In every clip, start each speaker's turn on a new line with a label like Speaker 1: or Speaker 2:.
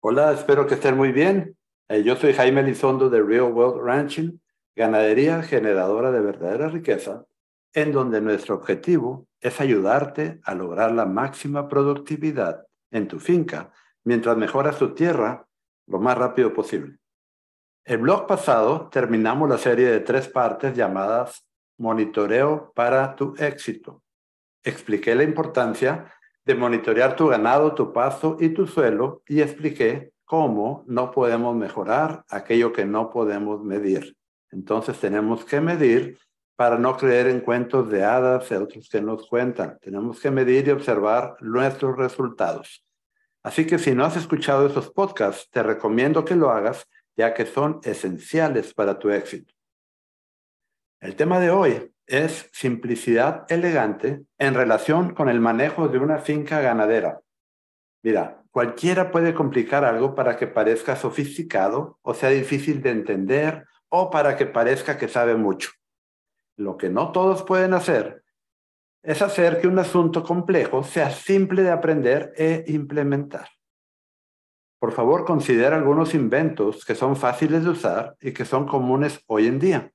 Speaker 1: Hola, espero que estén muy bien. Eh, yo soy Jaime Lizondo de Real World Ranching, ganadería generadora de verdadera riqueza, en donde nuestro objetivo es ayudarte a lograr la máxima productividad en tu finca mientras mejoras tu tierra lo más rápido posible. El blog pasado terminamos la serie de tres partes llamadas Monitoreo para tu éxito. Expliqué la importancia de monitorear tu ganado, tu paso y tu suelo y expliqué cómo no podemos mejorar aquello que no podemos medir. Entonces tenemos que medir para no creer en cuentos de hadas de otros que nos cuentan. Tenemos que medir y observar nuestros resultados. Así que si no has escuchado esos podcasts, te recomiendo que lo hagas ya que son esenciales para tu éxito. El tema de hoy es simplicidad elegante en relación con el manejo de una finca ganadera. Mira, cualquiera puede complicar algo para que parezca sofisticado o sea difícil de entender o para que parezca que sabe mucho. Lo que no todos pueden hacer es hacer que un asunto complejo sea simple de aprender e implementar. Por favor, considera algunos inventos que son fáciles de usar y que son comunes hoy en día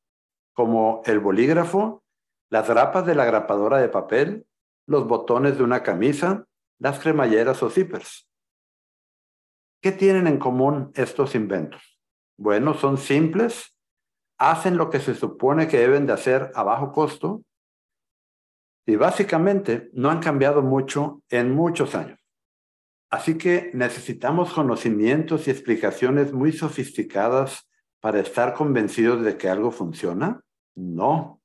Speaker 1: como el bolígrafo, las grapas de la grapadora de papel, los botones de una camisa, las cremalleras o zippers. ¿Qué tienen en común estos inventos? Bueno, son simples, hacen lo que se supone que deben de hacer a bajo costo y básicamente no han cambiado mucho en muchos años. Así que necesitamos conocimientos y explicaciones muy sofisticadas para estar convencidos de que algo funciona? No.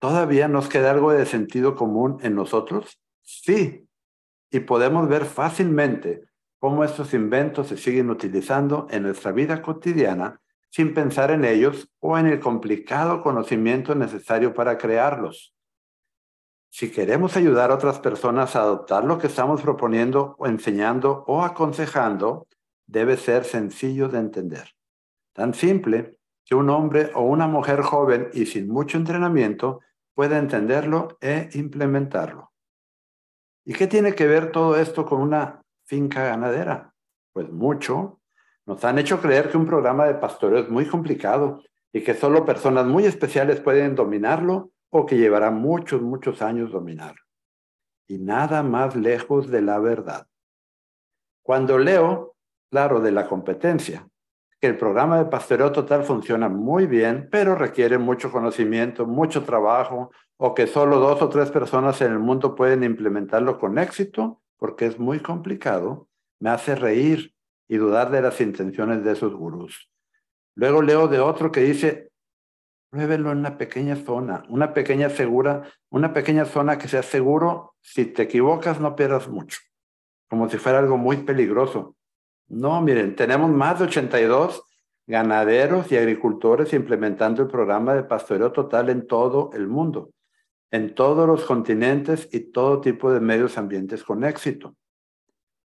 Speaker 1: ¿Todavía nos queda algo de sentido común en nosotros? Sí. Y podemos ver fácilmente cómo estos inventos se siguen utilizando en nuestra vida cotidiana sin pensar en ellos o en el complicado conocimiento necesario para crearlos. Si queremos ayudar a otras personas a adoptar lo que estamos proponiendo o enseñando o aconsejando, debe ser sencillo de entender tan simple que un hombre o una mujer joven y sin mucho entrenamiento pueda entenderlo e implementarlo. ¿Y qué tiene que ver todo esto con una finca ganadera? Pues mucho. Nos han hecho creer que un programa de pastoreo es muy complicado y que solo personas muy especiales pueden dominarlo o que llevará muchos, muchos años dominarlo. Y nada más lejos de la verdad. Cuando leo, claro, de la competencia, que el programa de pastoreo total funciona muy bien, pero requiere mucho conocimiento, mucho trabajo, o que solo dos o tres personas en el mundo pueden implementarlo con éxito, porque es muy complicado, me hace reír y dudar de las intenciones de esos gurús. Luego leo de otro que dice, pruébelo en una pequeña zona, una pequeña segura, una pequeña zona que sea seguro, si te equivocas no pierdas mucho, como si fuera algo muy peligroso. No, miren, tenemos más de 82 ganaderos y agricultores implementando el programa de pastoreo total en todo el mundo, en todos los continentes y todo tipo de medios ambientes con éxito.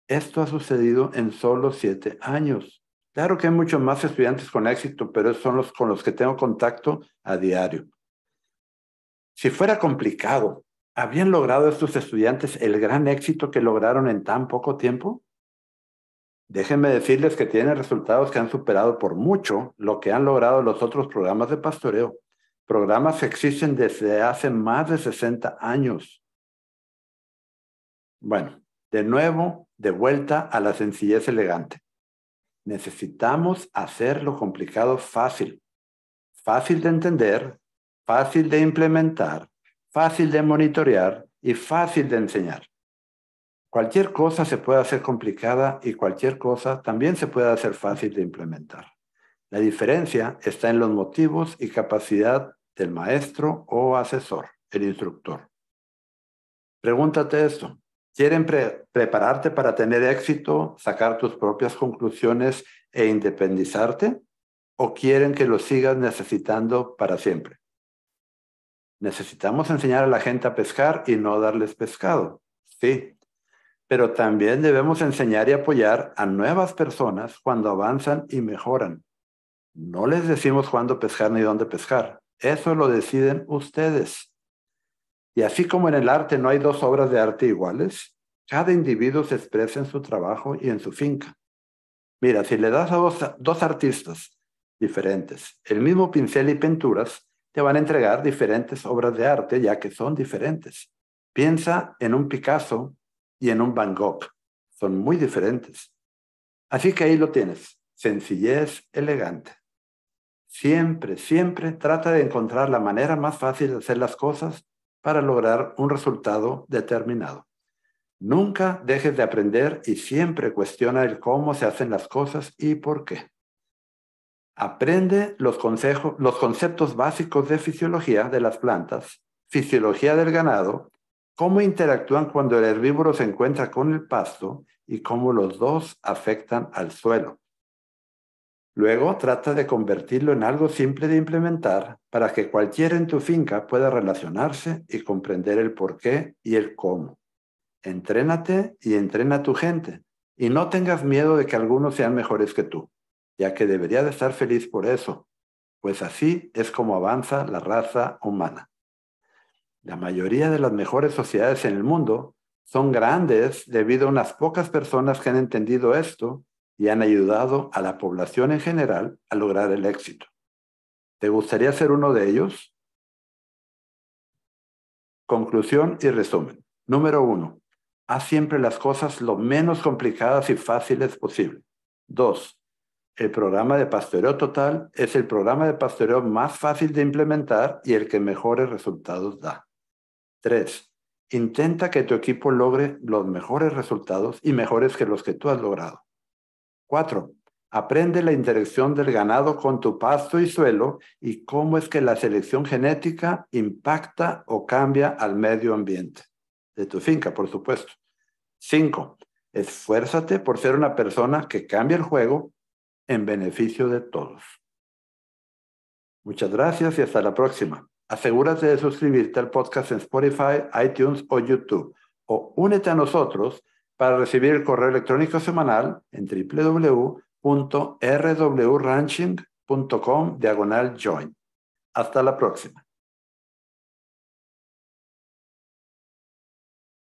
Speaker 1: Esto ha sucedido en solo siete años. Claro que hay muchos más estudiantes con éxito, pero son los con los que tengo contacto a diario. Si fuera complicado, ¿habían logrado estos estudiantes el gran éxito que lograron en tan poco tiempo? Déjenme decirles que tiene resultados que han superado por mucho lo que han logrado los otros programas de pastoreo, programas que existen desde hace más de 60 años. Bueno, de nuevo, de vuelta a la sencillez elegante. Necesitamos hacer lo complicado fácil, fácil de entender, fácil de implementar, fácil de monitorear y fácil de enseñar. Cualquier cosa se puede hacer complicada y cualquier cosa también se puede hacer fácil de implementar. La diferencia está en los motivos y capacidad del maestro o asesor, el instructor. Pregúntate esto. ¿Quieren prepararte para tener éxito, sacar tus propias conclusiones e independizarte? ¿O quieren que lo sigas necesitando para siempre? Necesitamos enseñar a la gente a pescar y no darles pescado. Sí, pero también debemos enseñar y apoyar a nuevas personas cuando avanzan y mejoran. No les decimos cuándo pescar ni dónde pescar. Eso lo deciden ustedes. Y así como en el arte no hay dos obras de arte iguales, cada individuo se expresa en su trabajo y en su finca. Mira, si le das a dos, artistas diferentes el mismo pincel y pinturas, te van a entregar diferentes obras de arte ya que son diferentes. Piensa en un Picasso y en un Bangkok. Son muy diferentes. Así que ahí lo tienes. Sencillez elegante. Siempre, siempre trata de encontrar la manera más fácil de hacer las cosas para lograr un resultado determinado. Nunca dejes de aprender y siempre cuestiona el cómo se hacen las cosas y por qué. Aprende los, los conceptos básicos de fisiología de las plantas, fisiología del ganado, cómo interactúan cuando el herbívoro se encuentra con el pasto y cómo los dos afectan al suelo. Luego trata de convertirlo en algo simple de implementar para que cualquiera en tu finca pueda relacionarse y comprender el por qué y el cómo. Entrénate y entrena a tu gente y no tengas miedo de que algunos sean mejores que tú, ya que debería de estar feliz por eso, pues así es como avanza la raza humana. La mayoría de las mejores sociedades en el mundo son grandes debido a unas pocas personas que han entendido esto y han ayudado a la población en general a lograr el éxito. ¿Te gustaría ser uno de ellos? Conclusión y resumen. Número uno, haz siempre las cosas lo menos complicadas y fáciles posible. Dos, el programa de pastoreo total es el programa de pastoreo más fácil de implementar y el que mejores resultados da. Tres, intenta que tu equipo logre los mejores resultados y mejores que los que tú has logrado. Cuatro, aprende la interacción del ganado con tu pasto y suelo y cómo es que la selección genética impacta o cambia al medio ambiente de tu finca, por supuesto. Cinco, esfuérzate por ser una persona que cambia el juego en beneficio de todos. Muchas gracias y hasta la próxima. Asegúrate de suscribirte al podcast en Spotify, iTunes o YouTube o únete a nosotros para recibir el correo electrónico semanal en www.rwranching.com diagonal join. Hasta la próxima.